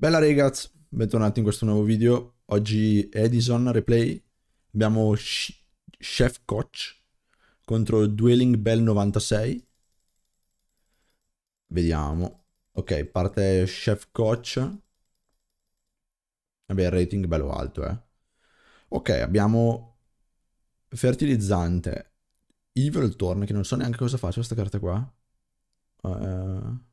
Bella ragazzi, bentornati in questo nuovo video. Oggi Edison Replay. Abbiamo Chef Coach contro Dwelling Bell 96. Vediamo. Ok, parte Chef Coach. Vabbè, il rating bello alto, eh. Ok, abbiamo fertilizzante. Evil Torn, che non so neanche cosa faccia questa carta qua. Uh,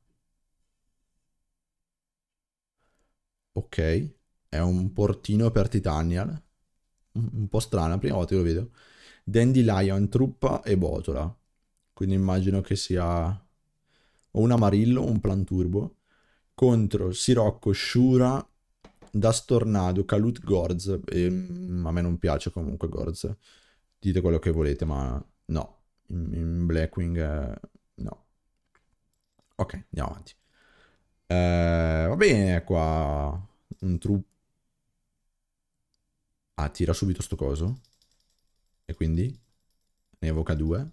Ok, è un portino per Titanial. Un po' strana, prima volta che lo vedo. Dandelion, truppa e botola. Quindi immagino che sia o un amarillo o un planturbo. Contro Sirocco, Shura, Dastornado, Calut, Gorz. E, mm, a me non piace comunque Gorz. Dite quello che volete, ma no. In, Blackwing eh, no. Ok, andiamo avanti. Eh, va bene qua. Un trucco. Ah, tira subito sto coso. E quindi? Ne evoca due.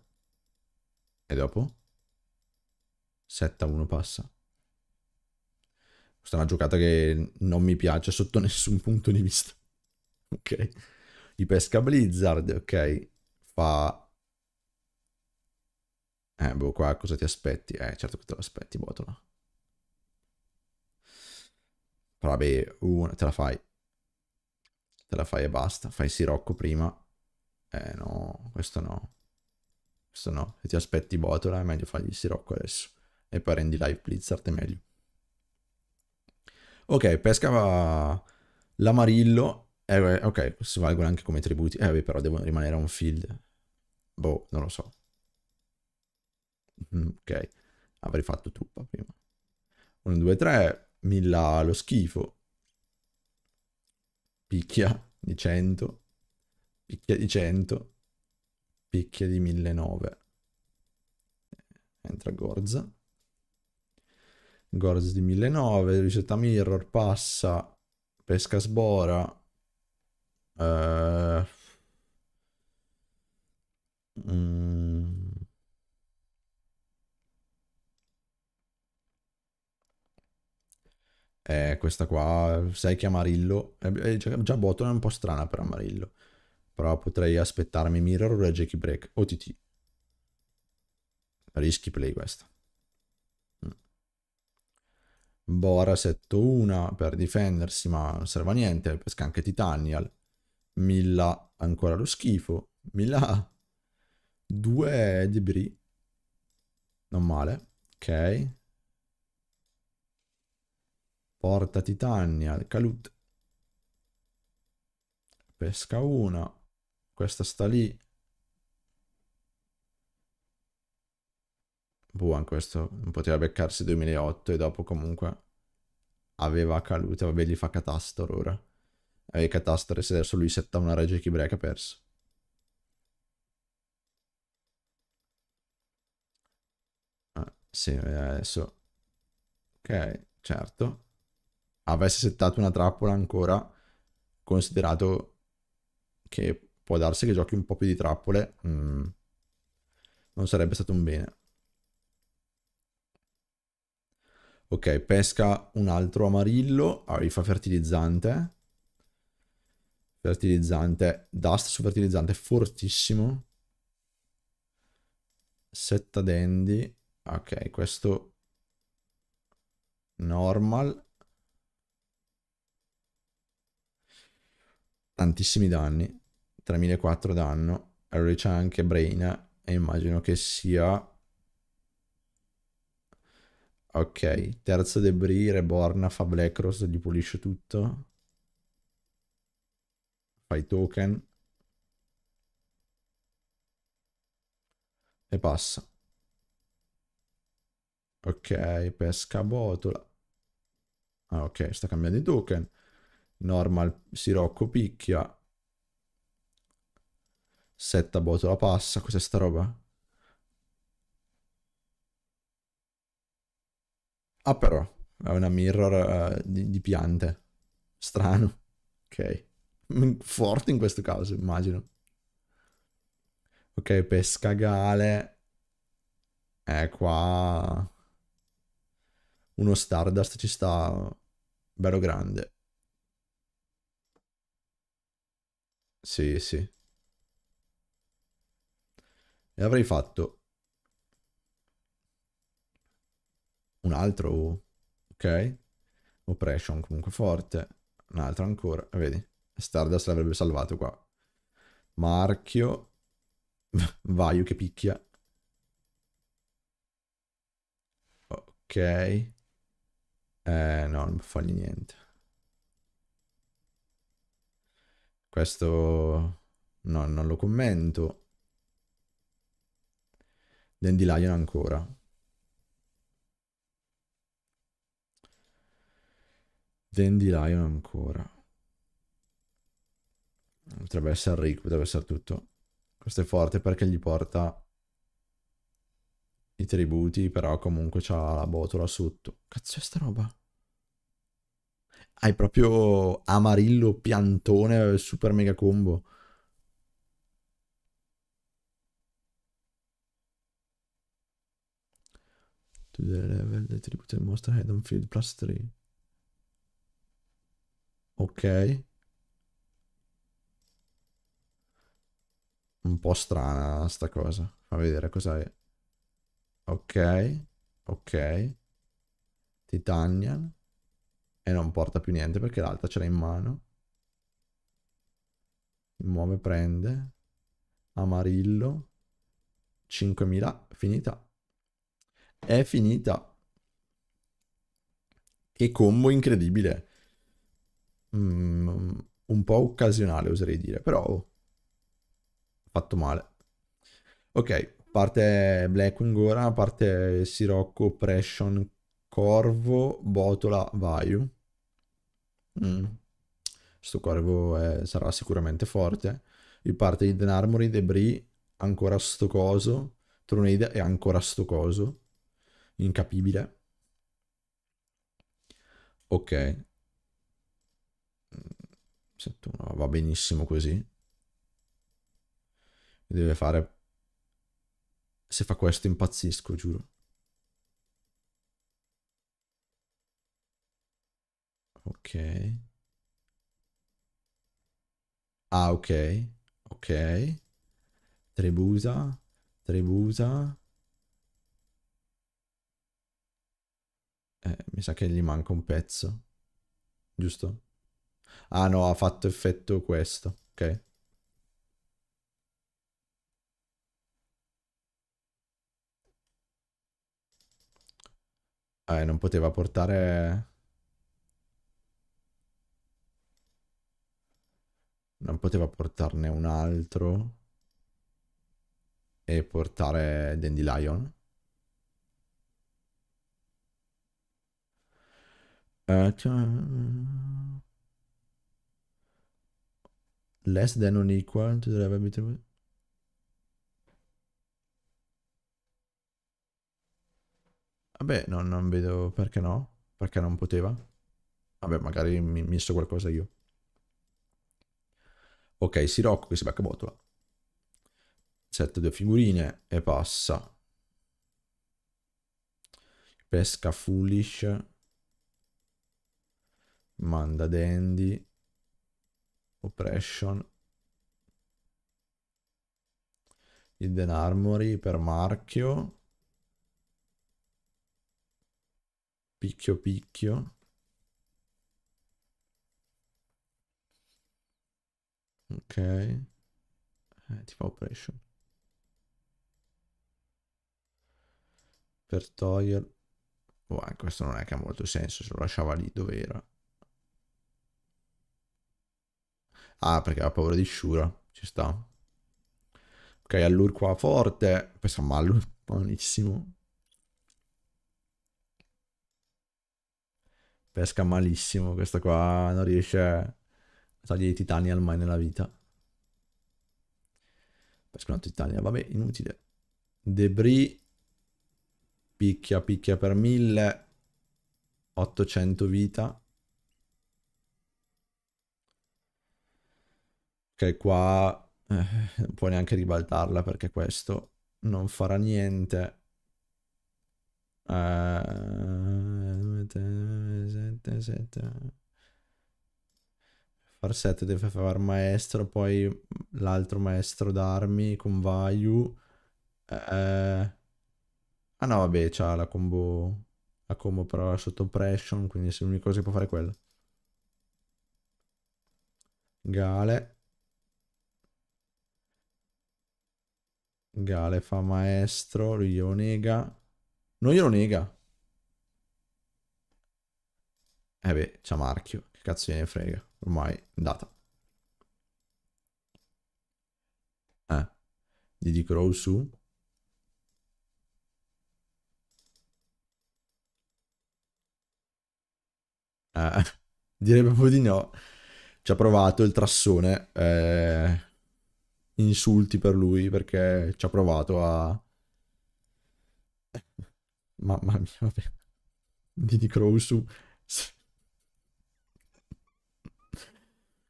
E dopo? 7 a 1 passa. Questa è una giocata che non mi piace sotto nessun punto di vista. Ok. Gli pesca Blizzard, ok. Fa... Eh, boh, qua cosa ti aspetti? Eh, certo che te lo aspetti, botola. Vabbè, una, te la fai. Te la fai e basta. Fai Sirocco prima. Eh no, questo no. Questo no. Se ti aspetti Botola è meglio fargli Sirocco adesso. E poi rendi live Blizzard è meglio. Ok, pesca l'amarillo. Eh, ok, si valgono anche come tributi. Eh vabbè, però devono rimanere a un field. Boh, non lo so. Mm, ok, avrei fatto truppa prima. 1, 2, 3 Milla lo schifo. Picchia di 100. Picchia di 100. Picchia di 1009. Entra Gorza. Gorz di 1009, risetta mirror, passa, pesca sbora. Eh... Mm. Eh, questa qua, sai che Amarillo, eh, già, eh, cioè, già Botton è un po' strana per Amarillo, però potrei aspettarmi Mirror e Jackie Break, OTT. Rischi play questa. Mm. Bora setto una per difendersi, ma non serve a niente, pesca anche Titanial. Milla ancora lo schifo. Milla 2 debris. Non male. Ok. Porta Titania, Calut. Pesca una. Questa sta lì. Buon questo non poteva beccarsi 2008 e dopo comunque aveva Calut. Vabbè, gli fa Catastro ora. E Catastro se adesso lui setta una regia chi break ha perso. Ah, sì, adesso. Ok, certo avesse settato una trappola ancora, considerato che può darsi che giochi un po' più di trappole, mm, non sarebbe stato un bene. Ok, pesca un altro amarillo, allora ah, gli fa fertilizzante. Fertilizzante, dust su fertilizzante, fortissimo. Setta dandy, ok, questo normal, tantissimi danni, 3004 danno, allora c'è anche Braina e immagino che sia... Ok, terzo debris, Reborna, fa Blackross, gli pulisce tutto. Fai token. E passa. Ok, pesca botola. Ah, ok, sta cambiando i token normal Sirocco picchia, setta botola passa, cos'è sta roba? Ah però, è una mirror uh, di, di piante, strano, ok, mm, forte in questo caso immagino. Ok, pesca gale Eh, qua... Uno Stardust ci sta bello grande. Sì, sì. E avrei fatto un altro, ok? Oppression comunque forte, un altro ancora, vedi? Stardust l'avrebbe salvato qua. Marchio, Vaio che picchia. Ok. Eh, no, non fa niente. Questo no, non lo commento. Dandelion ancora. Dandelion ancora. Potrebbe essere Rick, potrebbe essere tutto. Questo è forte perché gli porta i tributi, però comunque c'ha la botola sotto. Cazzo è sta roba? hai proprio Amarillo piantone eh, super mega combo. To the level the tribute monster head on field plus 3. Ok. Un po' strana sta cosa. Fa vedere cos'è. Ok. Ok. Titanian. E non porta più niente perché l'altra ce l'ha in mano. muove, prende. Amarillo. 5.000. Finita. È finita. Che combo incredibile. Mm, un po' occasionale oserei dire, però... Oh, fatto male. Ok, parte Blackwing ora, parte Sirocco, Oppression Corvo, botola, vaiu. Mm. corvo è, sarà sicuramente forte. Il parte di denarmory, Debris, ancora sto coso. Troneida è ancora sto coso. Incapibile. Ok. va benissimo così. Deve fare... Se fa questo impazzisco, giuro. Ok. Ah, ok. Ok. Trebusa. Trebusa. Eh, mi sa che gli manca un pezzo. Giusto? Ah no, ha fatto effetto questo. Ok. Eh, non poteva portare... Non poteva portarne un altro e portare Dandelion. Uh, eh, less than or equal to the level between... Vabbè, no, non vedo perché no. Perché non poteva. Vabbè, magari mi misso qualcosa io. Ok, Sirocco che si becca botola. 7 due figurine e passa. Pesca Foolish. Manda Dandy. Oppression. Hidden Armory per marchio. Picchio picchio. Ok. Eh, fa operation. Per toglierlo. Oh, questo non è che ha molto senso, se lo lasciava lì dove era. Ah, perché ha paura di Shura. Ci sta. Ok, all'ur qua forte. Questo è mallur, buonissimo. pesca malissimo. Questo qua non riesce a togliere i titani al mai nella vita. Pesca una Italia, vabbè, inutile. Debris, picchia, picchia per 1000, 800 vita. Ok, qua eh, non puoi neanche ribaltarla perché questo non farà niente. Eh, 7, 7. Farsetto deve far maestro, poi l'altro maestro d'armi con Vayu. Eh... Ah no, vabbè, c'ha la combo... La combo però sotto pressure, quindi se l'unica cosa che può fare è quella. Gale. Gale fa maestro, lui glielo nega. Non glielo nega. Eh beh, c'ha marchio, che cazzo gliene frega ormai è andata. Eh, gli dico roll su. Eh, direi proprio di no. Ci ha provato il trassone. Eh, insulti per lui perché ci ha provato a... Mamma mia, vabbè. Didi Crow su...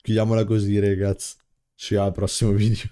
Chiudiamola così, ragazzi. Ci vediamo al prossimo video.